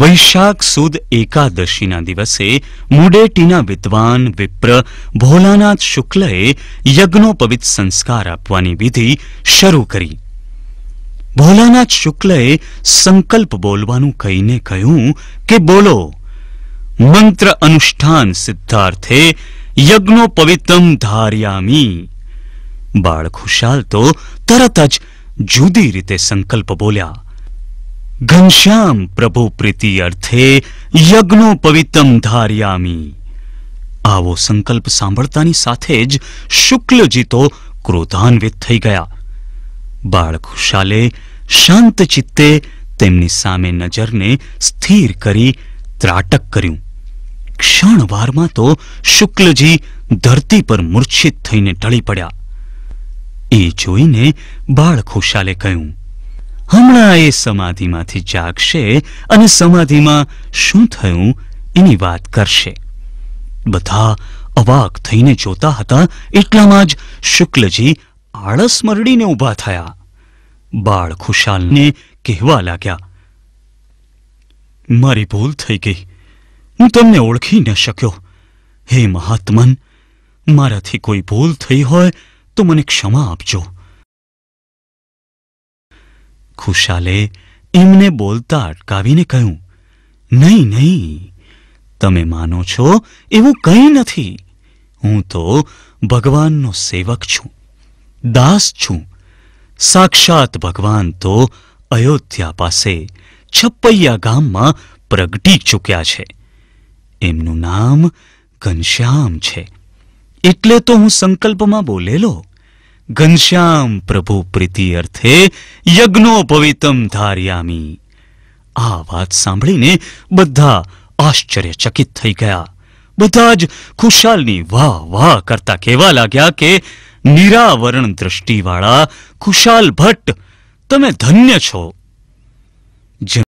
વૈશાખ સુદ એકાદશીના દિવસે મુડેટીના વિદ્વાન વિપ્ર ભોલાનાથ શુક્લએ યજ્ઞોપવિત સંસ્કાર આપવાની વિધિ શરૂ કરી ભોલાનાથ શુક્લએ સંકલ્પ બોલવાનું કહીને કહ્યું કે બોલો મંત્ર અનુષ્ઠાન સિદ્ધાર્થે યજ્ઞોપવિતમ ધાર્યામી બાળ ખુશાલ તો તરત જ જુદી રીતે સંકલ્પ બોલ્યા ઘનશ્યામ પ્રભુ પ્રીતિ અર્થે યજ્ઞો પવિતમ ધાર્યામી આવો સંકલ્પ સાંભળતાની સાથે જ શુક્લજી ક્રોધાન્વિત થઈ ગયા બાળ ખુશાલે શાંત ચિત્તે તેમની સામે નજરને સ્થિર કરી ત્રાટક કર્યું ક્ષણવારમાં તો શુક્લજી ધરતી પર મૂર્છિત થઈને ટળી પડ્યા એ જોઈને બાળ ખુશાલે કહ્યું હમણાં એ સમાધિમાંથી જાગશે અને સમાધિમાં શું થયું એની વાત કરશે બધા અવાક થઈને જોતા હતા એટલામાં જ શુક્લજી આળસ મરડીને ઊભા થયા બાળ ખુશાલને કહેવા લાગ્યા મારી ભૂલ થઈ ગઈ હું તમને ઓળખી ન શક્યો હે મહાત્મન મારાથી કોઈ ભૂલ થઈ હોય તો મને ક્ષમા આપજો ખુશાલે એમને બોલતા અટકાવીને કહ્યું નહીં નહીં તમે માનો છો એવું કંઈ નથી હું તો ભગવાનનો સેવક છું દાસ છું સાક્ષાત ભગવાન તો અયોધ્યા પાસે છપ્પૈયા ગામમાં પ્રગટી ચૂક્યા છે એમનું નામ ઘનશ્યામ છે એટલે તો હું સંકલ્પમાં બોલેલો ઘનશ્યામ પ્રભુ પ્રીતિ અર્થે યજ્ઞો યજ્ઞોપવિતમ ધાર્યામી આ વાત સાંભળીને બધા આશ્ચર્યચકિત થઈ ગયા બધા જ ખુશાલની વાહ વાહ કરતા કહેવા લાગ્યા કે નિરાવરણ દ્રષ્ટિવાળા ખુશાલ ભટ્ટ તમે ધન્ય છો